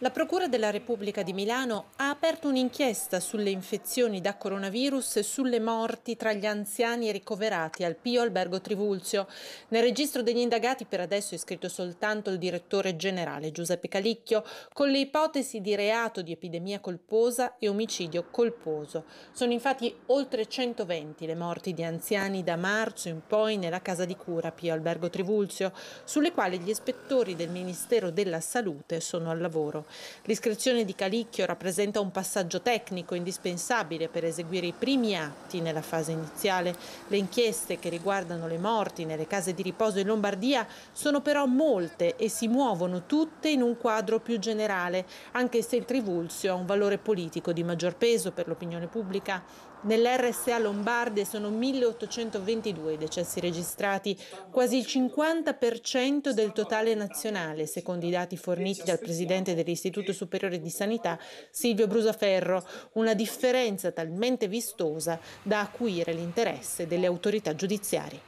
La Procura della Repubblica di Milano ha aperto un'inchiesta sulle infezioni da coronavirus e sulle morti tra gli anziani ricoverati al Pio Albergo Trivulzio. Nel registro degli indagati per adesso è scritto soltanto il direttore generale Giuseppe Calicchio con le ipotesi di reato di epidemia colposa e omicidio colposo. Sono infatti oltre 120 le morti di anziani da marzo in poi nella casa di cura Pio Albergo Trivulzio, sulle quali gli ispettori del Ministero della Salute sono al lavoro. L'iscrizione di Calicchio rappresenta un passaggio tecnico indispensabile per eseguire i primi atti nella fase iniziale. Le inchieste che riguardano le morti nelle case di riposo in Lombardia sono però molte e si muovono tutte in un quadro più generale, anche se il Trivulzio ha un valore politico di maggior peso per l'opinione pubblica. Nell'RSA Lombarde sono 1822 i decessi registrati, quasi il 50% del totale nazionale, secondo i dati forniti dal presidente dell'Istituto dell'Istituto Superiore di Sanità Silvio Brusaferro, una differenza talmente vistosa da acuire l'interesse delle autorità giudiziarie.